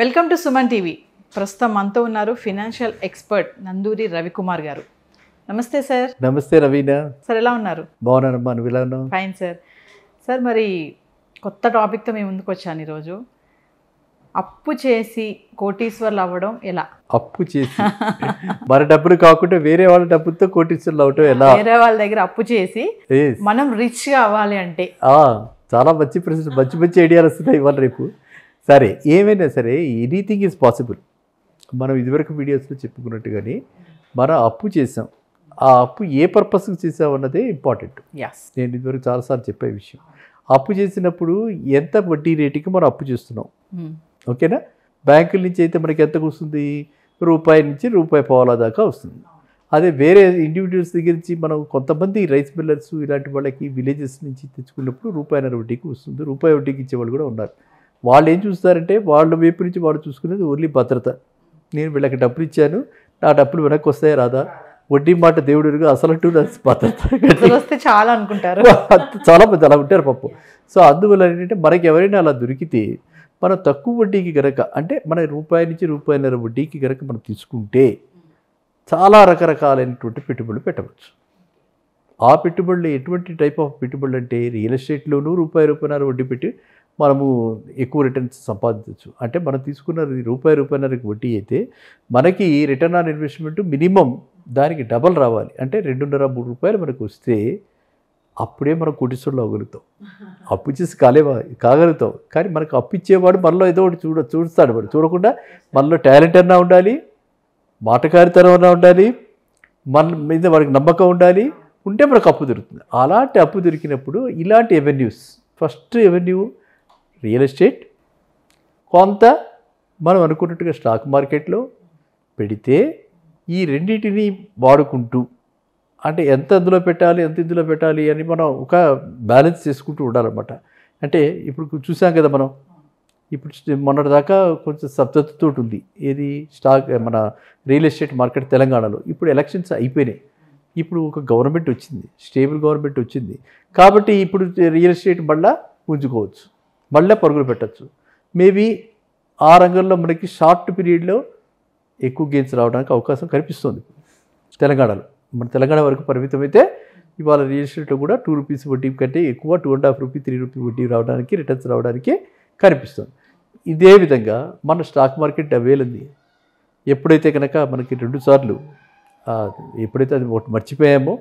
Welcome to Suman TV ప్రస్తుతం మనతో ఉన్నారు ఫినాన్షియల్ ఎక్స్పర్ట్ నందూరి రవికుమార్ గారు నమస్తే సార్ నమస్తే రవీనా సార్ ఎలా ఉన్నారు బాగున్నానమ్మా నువ్వు ఫైన్ సార్ సార్ మరి కొత్త టాపిక్తో మేము ముందుకు వచ్చాను ఈరోజు అప్పు చేసి కోటీశ్వర్లు అవ్వడం ఎలా అప్పు చేసి మన డబ్బులు కాకుండా వేరే వాళ్ళ డబ్బులతో కోటీశ్వర్లు అవ్వడం ఎలా వేరే వాళ్ళ దగ్గర అప్పు చేసి మనం రిచ్గా అవ్వాలి అంటే చాలా మంచి ప్రశ్న మంచి మంచి ఐడియాలు వస్తున్నాయి ఇవాళ రేపు సరే ఏమైనా సరే ఎనీథింగ్ ఈజ్ పాసిబుల్ మనం ఇదివరకు వీడియోస్లో చెప్పుకున్నట్టు కానీ మనం అప్పు చేసాం ఆ అప్పు ఏ పర్పస్కి చేసాం అన్నదే ఇంపార్టెంట్ నేను ఇదివరకు చాలాసార్లు చెప్పే విషయం అప్పు చేసినప్పుడు ఎంత వడ్డీ రేటుకి మనం అప్పు చేస్తున్నాం hmm. ఓకేనా బ్యాంకుల నుంచి అయితే మనకి ఎంతకు వస్తుంది రూపాయి నుంచి రూపాయి పావుల దాకా వస్తుంది అదే వేరే ఇండివిజువల్స్ దగ్గర నుంచి మనం కొంతమంది రైస్ మిల్లర్స్ ఇలాంటి వాళ్ళకి విలేజెస్ నుంచి తెచ్చుకున్నప్పుడు రూపాయిన్నర వడ్డీకి వస్తుంది రూపాయి వడ్డీకి ఇచ్చేవాళ్ళు కూడా ఉన్నారు వాళ్ళు ఏం చూస్తారంటే వాళ్ళ వైపు నుంచి వాడు చూసుకునేది ఓన్లీ భద్రత నేను వీళ్ళకి డబ్బులు ఇచ్చాను నా డబ్బులు వెనక్కి వస్తాయి రాదా వడ్డీ మాట దేవుడు అసలంటూ భద్రత వస్తే చాలా అనుకుంటారు చాలా మంది అలా ఉంటారు పప్పు సో అందువల్ల ఏంటంటే మనకి ఎవరైనా అలా దొరికితే మనం తక్కువ వడ్డీకి గనక అంటే మన రూపాయి నుంచి రూపాయిన్నర వడ్డీకి గనక మనం తీసుకుంటే చాలా రకరకాలైనటువంటి పెట్టుబడులు పెట్టవచ్చు ఆ పెట్టుబడులు ఎటువంటి టైప్ ఆఫ్ పెట్టుబడులు అంటే రియల్ ఎస్టేట్లోనూ రూపాయి రూపాయిన్నర వడ్డీ పెట్టి మనము ఎక్కువ రిటర్న్స్ సంపాదించవచ్చు అంటే మనం తీసుకున్న రూపాయి రూపాయిన్నరకి వడ్డీ అయితే మనకి రిటర్న్ ఆన్ ఇన్వెస్ట్మెంట్ మినిమం దానికి డబల్ రావాలి అంటే రెండున్నర మూడు రూపాయలు మనకు వస్తే అప్పుడే మనం కుటిసుల్లో అవ్వగలుగుతాం అప్పు చేసి కాలేవా కాగలుగుతాం కానీ మనకు అప్పు ఇచ్చేవాడు మనలో ఏదో ఒకటి చూడ చూస్తాడు వాడు చూడకుండా మనలో టాలెంట్ అన్నా ఉండాలి మాటకారితనం అన్నా ఉండాలి మన మీద వాడికి నమ్మకం ఉండాలి ఉంటే మనకు అప్పు దొరుకుతుంది అలాంటి అప్పు దొరికినప్పుడు ఇలాంటి avenues first avenue real estate కొంత మనం అనుకున్నట్టుగా స్టాక్ మార్కెట్లో పెడితే ఈ రెండింటిని వాడుకుంటూ అంటే ఎంత ఇందులో పెట్టాలి ఎంత ఇందులో పెట్టాలి అని మనం ఒక బ్యాలెన్స్ చేసుకుంటూ ఉండాలన్నమాట అంటే ఇప్పుడు చూసాం కదా మనం ఇప్పుడు మొన్నటిదాకా కొంచెం స్తబ్దతతో ఉంది ఏది స్టాక్ మన రియల్ ఎస్టేట్ మార్కెట్ తెలంగాణలో ఇప్పుడు ఎలక్షన్స్ అయిపోయినాయి ఇప్పుడు ఒక గవర్నమెంట్ వచ్చింది స్టేబుల్ గవర్నమెంట్ వచ్చింది కాబట్టి ఇప్పుడు రియల్ ఎస్టేట్ మళ్ళా ఉంచుకోవచ్చు మళ్ళీ పరుగులు పెట్టచ్చు మేబీ ఆ రంగంలో మనకి షార్ట్ పీరియడ్లో ఎక్కువ గేమ్స్ రావడానికి అవకాశం కనిపిస్తుంది తెలంగాణలో మన తెలంగాణ వరకు పరిమితమైతే ఇవాళ రియల్ ఎస్టేట్లో కూడా టూ రూపీస్ వడ్డీ కంటే ఎక్కువ two and half rupee three rupee వడ్డీ రావడానికి రిటర్న్స్ రావడానికి కనిపిస్తుంది ఇదే విధంగా మన స్టాక్ మార్కెట్ అవేలింది ఎప్పుడైతే కనుక మనకి రెండు సార్లు ఎప్పుడైతే అది ఒకటి మర్చిపోయామో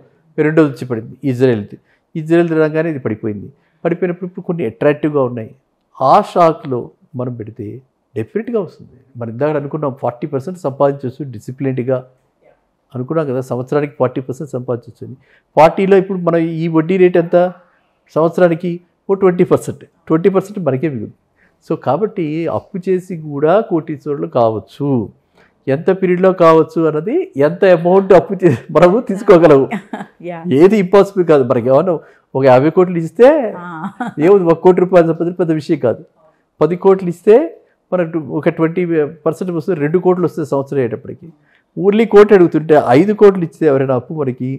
రెండోది వచ్చి పడింది ఇజ్రాయెల్ది ఇజ్రాయెల్ తినగానే ఇది పడిపోయింది పడిపోయినప్పుడు ఇప్పుడు కొన్ని అట్రాక్టివ్గా ఉన్నాయి ఆ షాక్లో మనం పెడితే డెఫినెట్గా వస్తుంది మనం ఇందాక అనుకున్నాం ఫార్టీ పర్సెంట్ సంపాదించవచ్చు డిసిప్లిన్డ్గా అనుకున్నాం కదా సంవత్సరానికి ఫార్టీ పర్సెంట్ సంపాదించవచ్చు అని ఫార్టీలో ఇప్పుడు మనం ఈ వడ్డీ రేట్ ఎంత సంవత్సరానికి ఓ ట్వంటీ పర్సెంట్ ట్వంటీ పర్సెంట్ మనకే మిగులు సో కాబట్టి అప్పు చేసి కూడా కోటి చోట్ల కావచ్చు ఎంత పీరియడ్లో కావచ్చు అన్నది ఎంత అమౌంట్ అప్పు చేసి మనము తీసుకోగలవు ఏది ఇంపాసిబుల్ కాదు మనకి ఏమన్నా ఒక యాభై కోట్లు ఇస్తే ఏముంది ఒక కోటి రూపాయలు సంపాదించి పెద్ద విషయం కాదు పది కోట్లు ఇస్తే మన ఒక ట్వంటీ పర్సెంట్ వస్తుంది రెండు కోట్లు వస్తుంది సంవత్సరం అయ్యేటప్పటికి ఓన్లీ కోటి అడుగుతుంటే ఐదు కోట్లు ఇస్తే ఎవరైనా అప్పు మనకి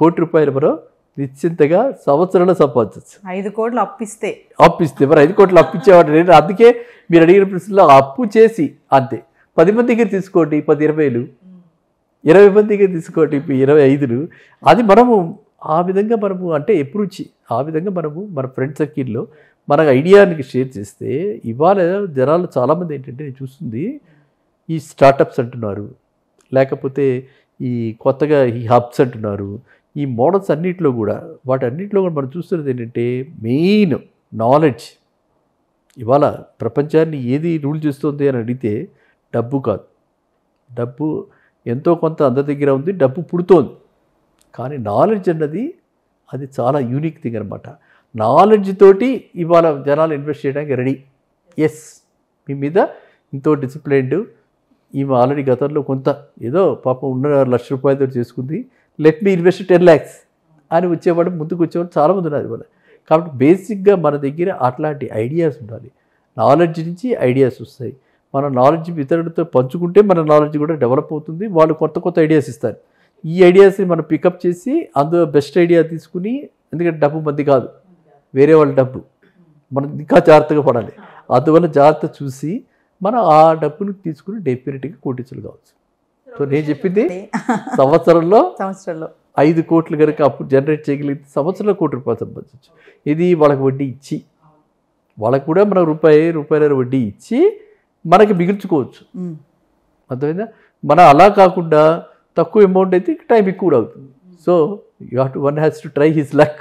కోటి రూపాయలు మనం నిశ్చింతగా సంవత్సరంలో సంపాదించవచ్చు ఐదు కోట్లు అప్పిస్తే అప్పిస్తే మరి ఐదు కోట్లు అప్పించేవాడు నేను అందుకే మీరు అడిగిన ప్రశ్నలో అప్పు చేసి అంతే పది మంది దగ్గర తీసుకోండి పది ఇరవైలు ఇరవై మంది దగ్గర తీసుకోండి ఇరవై ఐదులు అది మనము ఆ విధంగా మనము అంటే ఎప్పుడు ఆ విధంగా మనము మన ఫ్రెండ్ సర్కిల్లో మన ఐడియాని షేర్ చేస్తే ఇవాళ జనాలు చాలామంది ఏంటంటే నేను చూస్తుంది ఈ స్టార్టప్స్ అంటున్నారు లేకపోతే ఈ కొత్తగా ఈ హబ్స్ అంటున్నారు ఈ మోడల్స్ అన్నింటిలో కూడా వాటి అన్నింటిలో కూడా మనం చూస్తున్నది ఏంటంటే మెయిన్ నాలెడ్జ్ ఇవాళ ప్రపంచాన్ని ఏది రూల్ చేస్తుంది అని అడిగితే డబ్బు కాదు డబ్బు ఎంతో కొంత అందరి దగ్గర ఉంది డబ్బు పుడుతోంది కానీ నాలెడ్జ్ అన్నది అది చాలా యూనిక్ థింగ్ అనమాట నాలెడ్జ్ తోటి ఇవాళ జనాలు ఇన్వెస్ట్ చేయడానికి రెడీ ఎస్ మీ మీద ఇంతో డిసిప్లైన్డ్ ఈమె ఆల్రెడీ గతంలో కొంత ఏదో పాపం ఉన్న లక్ష రూపాయలతో చేసుకుంది let me invest ten lakhs అని వచ్చేవాడు ముందుకు వచ్చేవాడు చాలామంది ఉన్నారు ఇవాళ కాబట్టి బేసిక్గా మన దగ్గర అట్లాంటి ఐడియాస్ ఉండాలి నాలెడ్జ్ నుంచి ఐడియాస్ వస్తాయి మన నాలెడ్జ్ ఇతరులతో పంచుకుంటే మన నాలెడ్జ్ కూడా డెవలప్ అవుతుంది వాళ్ళు కొత్త కొత్త ఐడియాస్ ఇస్తారు ఈ ఐడియాస్ని మనం పికప్ చేసి అందులో బెస్ట్ ఐడియా తీసుకుని ఎందుకంటే డబ్బు మంది కాదు వేరే వాళ్ళ డబ్బు మనం ఇంకా జాగ్రత్తగా పడాలి అందువల్ల జాగ్రత్త చూసి మనం ఆ డబ్బుని తీసుకుని డెఫినెట్గా కోటించలు కావచ్చు సో నేను చెప్పింది సంవత్సరంలో సంవత్సరంలో ఐదు కోట్లు కనుక అప్పుడు జనరేట్ చేయగలిగితే సంవత్సరంలో కోటి రూపాయలు సంపాదించవచ్చు ఇది వాళ్ళకి వడ్డీ ఇచ్చి వాళ్ళకు కూడా మనం రూపాయి రూపాయల వడ్డీ ఇచ్చి మనకి మిగుల్చుకోవచ్చు అర్థమైందా మనం అలా కాకుండా తక్కువ అమౌంట్ అయితే టైం ఎక్కువ అవుతుంది so you have to one has to try his luck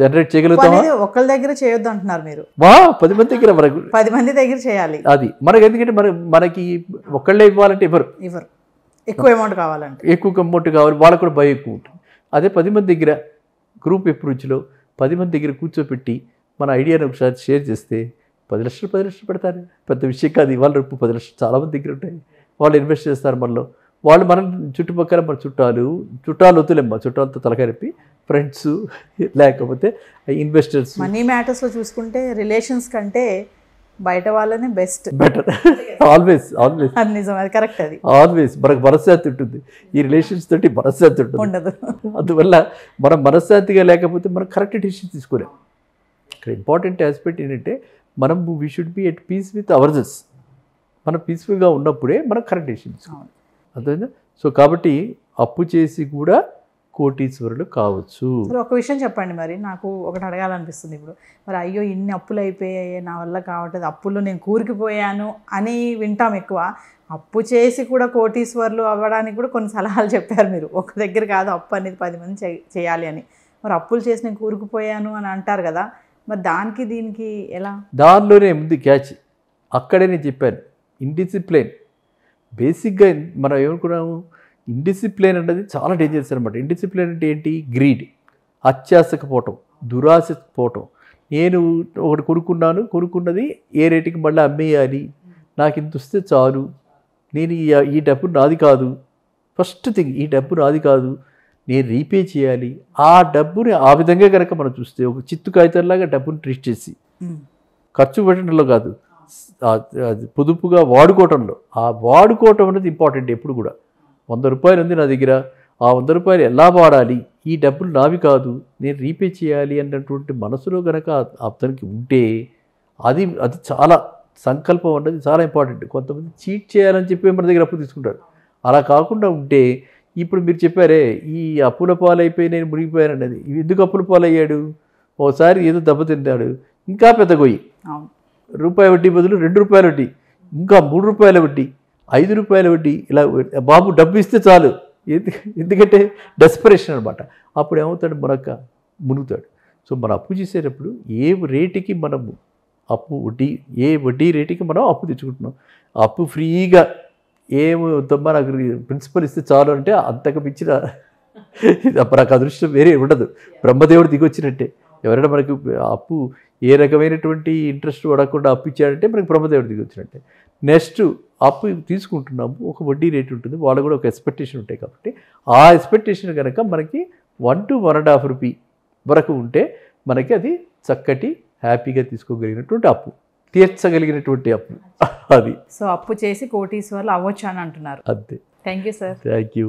generate చేయగలుగుతాం ఒకళ్ళ దగ్గర చేయొద్దు అంటున్నారు మీరు వా పది మంది దగ్గర మనకు పది మంది దగ్గర చేయాలి అది మనకు ఎందుకంటే మన మనకి ఒకళ్ళే ఇవ్వాలంటే ఇవ్వరు ఇవ్వరు ఎక్కువ అమౌంట్ కావాలంటే ఎక్కువ అమౌంట్ కావాలి వాళ్ళకు కూడా భయం ఎక్కువ ఉంటుంది అదే పది మంది దగ్గర గ్రూప్ ఎప్రోచ్లో పది మంది దగ్గర కూర్చోపెట్టి మన ఐడియాని ఒకసారి షేర్ చేస్తే పది లక్షలు పది లక్షలు పెడతారు పెద్ద విషయం కాదు ఇవాళ రేపు పది లక్షలు చాలామంది దగ్గర ఉంటాయి వాళ్ళు ఇన్వెస్ట్ చేస్తారు మనలో వాళ్ళు మన చుట్టుపక్కల మన చుట్టాలు చుట్టాలు వద్దులేమ్మా చుట్టాలతో తలకరిపి ఫ్రెండ్స్ లేకపోతే ఇన్వెస్టర్స్ మనీ మ్యాటర్స్లో చూసుకుంటే రిలేషన్స్ కంటే బయట వాళ్ళనే బెస్ట్ బెటర్ ఆల్వేస్ ఆల్వేస్ నిజం అది కరెక్ట్ అది ఆల్వేస్ మనకు మనశ్శాంతి ఉంటుంది ఈ రిలేషన్స్ తోటి మనశ్శాంతి ఉంటుంది ఉండదు అందువల్ల మనం మనశ్శాంతిగా లేకపోతే మనం కరెక్ట్ డిసిషన్ తీసుకోలేం ఇక్కడ ఇంపార్టెంట్ ఆస్పెక్ట్ ఏంటంటే మనం we should be at peace with ourselves మనం పీస్ఫుల్గా ఉన్నప్పుడే మనం కరెక్ట్ డిసిషన్ తీసుకోవాలి అంతేనా సో కాబట్టి అప్పు చేసి కూడా కోటీశ్వరులు కావచ్చు మరి ఒక విషయం చెప్పండి మరి నాకు ఒకటి అడగాలనిపిస్తుంది ఇప్పుడు మరి అయ్యో ఇన్ని అప్పులు అయిపోయాయి నా వల్ల కావట్లేదు అప్పులు నేను కూరికిపోయాను అని వింటాం ఎక్కువ అప్పు చేసి కూడా కోటీశ్వరులు అవ్వడానికి కూడా కొన్ని సలహాలు చెప్పారు మీరు ఒక దగ్గర కాదు అప్పు అనేది పది మంది చేయాలి అని మరి అప్పులు చేసి నేను కూరుకుపోయాను అని అంటారు కదా మరి దానికి దీనికి ఎలా దానిలోనే ఉంది క్యాచ్ అక్కడే నేను చెప్పాను ఇండిసిప్లిన్ బేసిక్గా మనం ఏమనుకున్నాము ఇండిసిప్లైన్ అనేది చాలా డేంజరస్ అనమాట ఇండిసిప్లైన్ అంటే ఏంటి గ్రీడ్ అత్యాసకపోవటం పోవటం నేను ఒకటి కొనుక్కున్నాను కొనుక్కున్నది ఏ రేటుకి మళ్ళీ అమ్మేయాలి నాకు ఇంత వస్తే చాలు నేను ఈ డబ్బు నాది కాదు ఫస్ట్ థింగ్ ఈ డబ్బు నాది కాదు నేను రీపే చేయాలి ఆ డబ్బుని ఆ విధంగా కనుక మనం చూస్తే ఒక చిత్తు కాగితంలాగా డబ్బుని ట్రీట్ చేసి ఖర్చు పెట్టడంలో కాదు పొదుపుగా వాడుకోవటంలో ఆ వాడుకోవటం అనేది ఇంపార్టెంట్ ఎప్పుడు కూడా వంద రూపాయలు ఉంది నా దగ్గర ఆ వంద రూపాయలు ఎలా వాడాలి ఈ డబ్బులు నావి కాదు నేను రీపే చేయాలి అన్నటువంటి మనసులో కనుక అతనికి ఉంటే అది అది చాలా సంకల్పం అన్నది చాలా ఇంపార్టెంట్ కొంతమంది చీట్ చేయాలని చెప్పి మన దగ్గర అప్పు తీసుకుంటారు అలా కాకుండా ఉంటే ఇప్పుడు మీరు చెప్పారే ఈ అప్పుల పాలైపోయి నేను మునిగిపోయాను అనేది ఎందుకు అప్పుల పాలయ్యాడు ఓసారి ఏదో దెబ్బతిన్నాడు ఇంకా పెద్ద గొయ్యి రూపాయి వడ్డీ బదులు రెండు రూపాయల వడ్డీ ఇంకా మూడు రూపాయల వడ్డీ ఐదు రూపాయల వడ్డీ ఇలా బాబు డబ్బు ఇస్తే చాలు ఎందుకంటే డెస్పరేషన్ అనమాట అప్పుడు ఏమవుతాడు మరొక మునుగుతాడు సో మనం అప్పు చేసేటప్పుడు ఏ రేటుకి మనము అప్పు వడ్డీ ఏ వడ్డీ రేటుకి మనం అప్పు తెచ్చుకుంటున్నాం అప్పు ఫ్రీగా ఏమవుతుందో నాకు ప్రిన్సిపల్ ఇస్తే చాలు అంటే అంతకు మించిన నాకు అదృష్టం వేరే ఉండదు బ్రహ్మదేవుడు దిగొచ్చినట్టే ఎవరైనా మనకి అప్పు ఏ రకమైనటువంటి ఇంట్రెస్ట్ పడకుండా అప్పు ఇచ్చాడంటే మనకి బ్రహ్మదేవుడి దిగి వచ్చినట్టే నెక్స్ట్ అప్పు తీసుకుంటున్నాము ఒక వడ్డీ రేట్ ఉంటుంది వాళ్ళు కూడా ఒక ఎక్స్పెక్టేషన్ ఉంటాయి కాబట్టి ఆ ఎక్స్పెక్టేషన్ కనుక మనకి one two one and half rupee వరకు ఉంటే మనకి అది చక్కటి హ్యాపీగా తీసుకోగలిగినటువంటి అప్పు తీర్చగలిగినటువంటి అప్పు అది సో అప్పు చేసి కోటీశ్వర్లు అవ్వచ్చు అని అంటున్నారు అంతే thank you sir thank you